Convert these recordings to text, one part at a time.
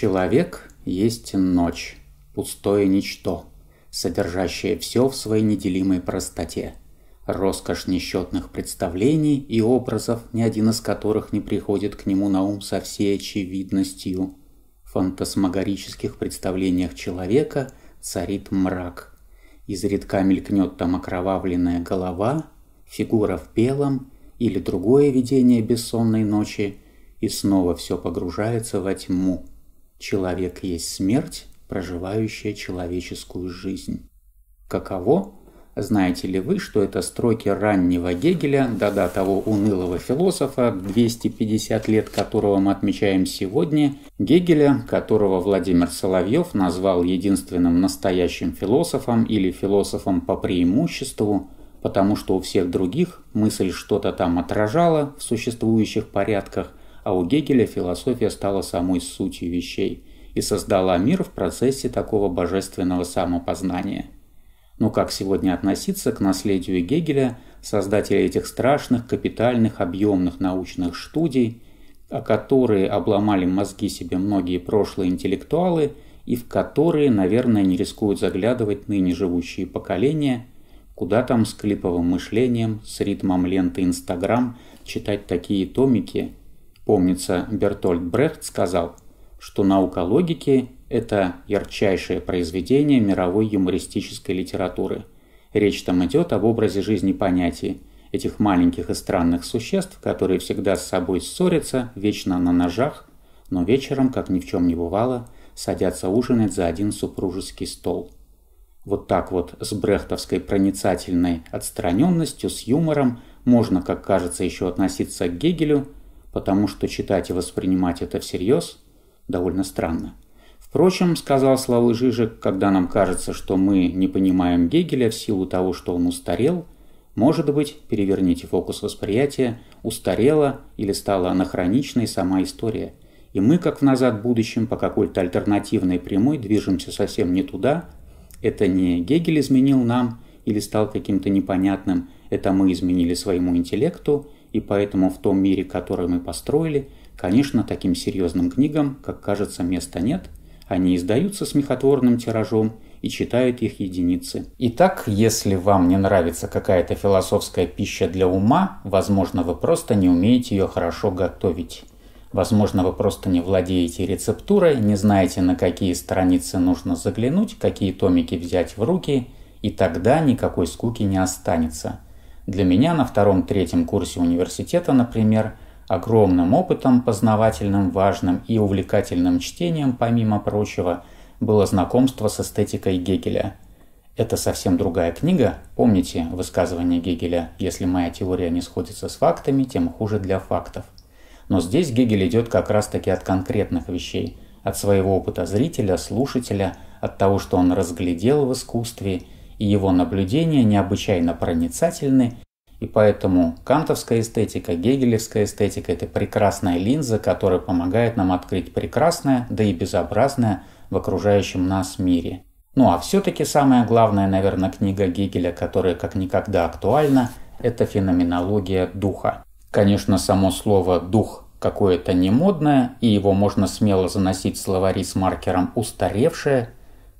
Человек есть ночь, пустое ничто, содержащее все в своей неделимой простоте. Роскошь несчетных представлений и образов, ни один из которых не приходит к нему на ум со всей очевидностью. В фантасмагорических представлениях человека царит мрак. Изредка мелькнет там окровавленная голова, фигура в белом или другое видение бессонной ночи, и снова все погружается во тьму – Человек есть смерть, проживающая человеческую жизнь. Каково? Знаете ли вы, что это строки раннего Гегеля, да-да, того унылого философа, 250 лет которого мы отмечаем сегодня, Гегеля, которого Владимир Соловьев назвал единственным настоящим философом или философом по преимуществу, потому что у всех других мысль что-то там отражала в существующих порядках, а у Гегеля философия стала самой сутью вещей и создала мир в процессе такого божественного самопознания. Но как сегодня относиться к наследию Гегеля, создателя этих страшных, капитальных, объемных научных студий, о которые обломали мозги себе многие прошлые интеллектуалы и в которые, наверное, не рискуют заглядывать ныне живущие поколения, куда там с клиповым мышлением, с ритмом ленты Инстаграм читать такие томики – Помнится, Бертольд Брехт сказал, что «Наука логики» – это ярчайшее произведение мировой юмористической литературы. Речь там идет об образе жизни понятий, этих маленьких и странных существ, которые всегда с собой ссорятся, вечно на ножах, но вечером, как ни в чем не бывало, садятся ужинать за один супружеский стол. Вот так вот, с брехтовской проницательной отстраненностью, с юмором, можно, как кажется, еще относиться к Гегелю – потому что читать и воспринимать это всерьез довольно странно. Впрочем, сказал Славы Жижик, когда нам кажется, что мы не понимаем Гегеля в силу того, что он устарел, может быть, переверните фокус восприятия, устарела или стала анахроничной сама история, и мы, как в «Назад будущем», по какой-то альтернативной прямой движемся совсем не туда, это не Гегель изменил нам или стал каким-то непонятным, это мы изменили своему интеллекту – и поэтому в том мире, который мы построили, конечно, таким серьезным книгам, как кажется, места нет, они издаются смехотворным тиражом и читают их единицы. Итак, если вам не нравится какая-то философская пища для ума, возможно, вы просто не умеете ее хорошо готовить. Возможно, вы просто не владеете рецептурой, не знаете, на какие страницы нужно заглянуть, какие томики взять в руки, и тогда никакой скуки не останется – для меня на втором-третьем курсе университета, например, огромным опытом, познавательным, важным и увлекательным чтением, помимо прочего, было знакомство с эстетикой Гегеля. Это совсем другая книга, помните высказывание Гегеля «Если моя теория не сходится с фактами, тем хуже для фактов». Но здесь Гегель идет как раз-таки от конкретных вещей, от своего опыта зрителя, слушателя, от того, что он разглядел в искусстве – и его наблюдения необычайно проницательны, и поэтому кантовская эстетика, гегелевская эстетика – это прекрасная линза, которая помогает нам открыть прекрасное, да и безобразное в окружающем нас мире. Ну а все-таки самая главная, наверное, книга Гегеля, которая как никогда актуальна, это «Феноменология духа». Конечно, само слово «дух» какое-то немодное, и его можно смело заносить в словари с маркером «устаревшее».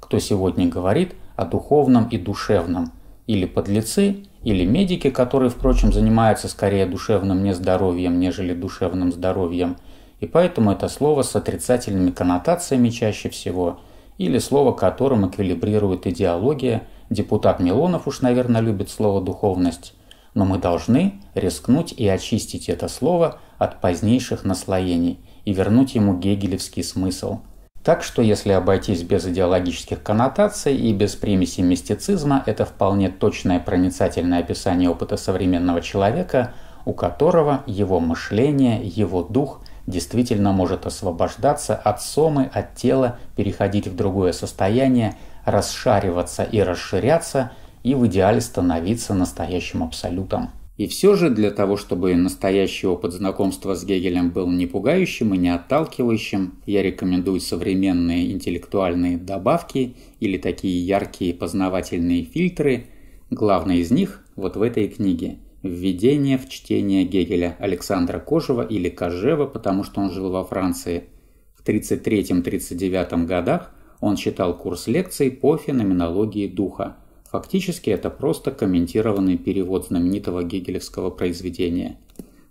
Кто сегодня говорит – о духовном и душевном, или подлецы, или медики, которые, впрочем, занимаются скорее душевным нездоровьем, нежели душевным здоровьем, и поэтому это слово с отрицательными коннотациями чаще всего, или слово, которым эквилибрирует идеология, депутат Милонов уж, наверное, любит слово «духовность», но мы должны рискнуть и очистить это слово от позднейших наслоений и вернуть ему гегелевский смысл – так что если обойтись без идеологических коннотаций и без примеси мистицизма, это вполне точное проницательное описание опыта современного человека, у которого его мышление, его дух действительно может освобождаться от сомы, от тела, переходить в другое состояние, расшариваться и расширяться, и в идеале становиться настоящим абсолютом. И все же для того, чтобы настоящий опыт знакомства с Гегелем был не пугающим и не отталкивающим, я рекомендую современные интеллектуальные добавки или такие яркие познавательные фильтры. Главный из них вот в этой книге «Введение в чтение Гегеля» Александра Кожева или Кожева, потому что он жил во Франции. В 1933-1939 годах он читал курс лекций по феноменологии духа – Фактически это просто комментированный перевод знаменитого гегелевского произведения.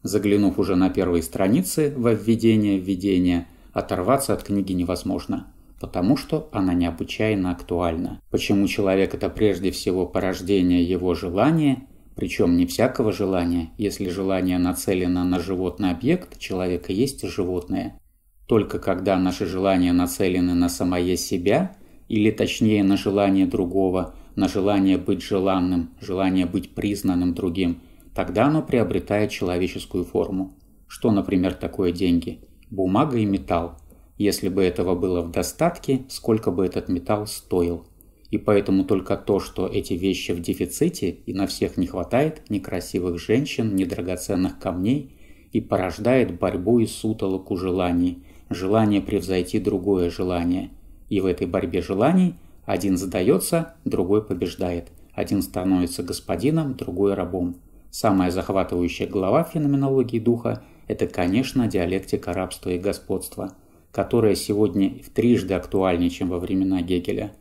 Заглянув уже на первые страницы во введение введения, оторваться от книги невозможно, потому что она необычайно актуальна. Почему человек – это прежде всего порождение его желания, причем не всякого желания, если желание нацелено на животный объект, человека есть животное. Только когда наши желания нацелены на самое себя, или точнее на желание другого – на желание быть желанным, желание быть признанным другим, тогда оно приобретает человеческую форму. Что, например, такое деньги? Бумага и металл. Если бы этого было в достатке, сколько бы этот металл стоил. И поэтому только то, что эти вещи в дефиците и на всех не хватает ни красивых женщин, ни драгоценных камней, и порождает борьбу и сутолоку желаний, желание превзойти другое желание. И в этой борьбе желаний – один задается, другой побеждает. Один становится господином, другой рабом. Самая захватывающая глава феноменологии духа – это, конечно, диалектика рабства и господства, которая сегодня в трижды актуальнее, чем во времена Гегеля.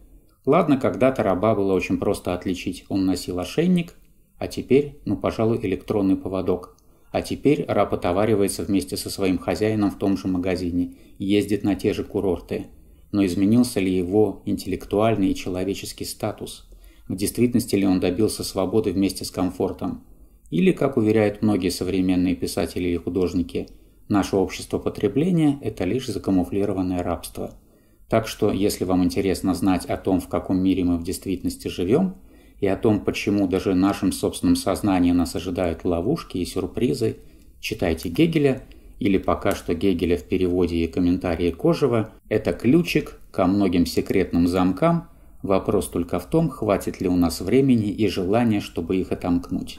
Ладно, когда-то раба было очень просто отличить, он носил ошейник, а теперь, ну, пожалуй, электронный поводок. А теперь раб отоваривается вместе со своим хозяином в том же магазине, ездит на те же курорты – но изменился ли его интеллектуальный и человеческий статус? В действительности ли он добился свободы вместе с комфортом? Или, как уверяют многие современные писатели и художники, наше общество потребления – это лишь закамуфлированное рабство. Так что, если вам интересно знать о том, в каком мире мы в действительности живем, и о том, почему даже в нашем собственном сознании нас ожидают ловушки и сюрпризы, читайте Гегеля – или пока что Гегеля в переводе и комментарии Кожева, это ключик ко многим секретным замкам, вопрос только в том, хватит ли у нас времени и желания, чтобы их отомкнуть.